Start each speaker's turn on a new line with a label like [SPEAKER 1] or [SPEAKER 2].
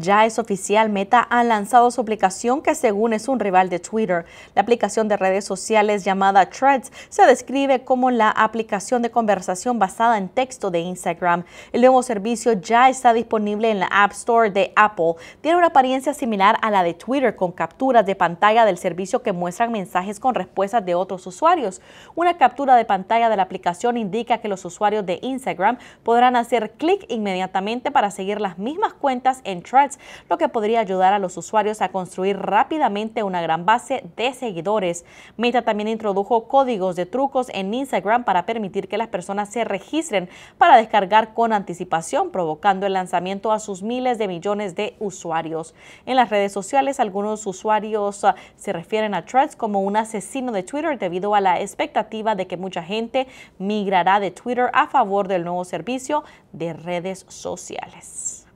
[SPEAKER 1] Ya es oficial, Meta ha lanzado su aplicación que según es un rival de Twitter. La aplicación de redes sociales llamada Threads se describe como la aplicación de conversación basada en texto de Instagram. El nuevo servicio ya está disponible en la App Store de Apple. Tiene una apariencia similar a la de Twitter con capturas de pantalla del servicio que muestran mensajes con respuestas de otros usuarios. Una captura de pantalla de la aplicación indica que los usuarios de Instagram podrán hacer clic inmediatamente para seguir las mismas cuentas en Threads lo que podría ayudar a los usuarios a construir rápidamente una gran base de seguidores. Meta también introdujo códigos de trucos en Instagram para permitir que las personas se registren para descargar con anticipación, provocando el lanzamiento a sus miles de millones de usuarios. En las redes sociales, algunos usuarios ah, se refieren a Threads como un asesino de Twitter debido a la expectativa de que mucha gente migrará de Twitter a favor del nuevo servicio de redes sociales.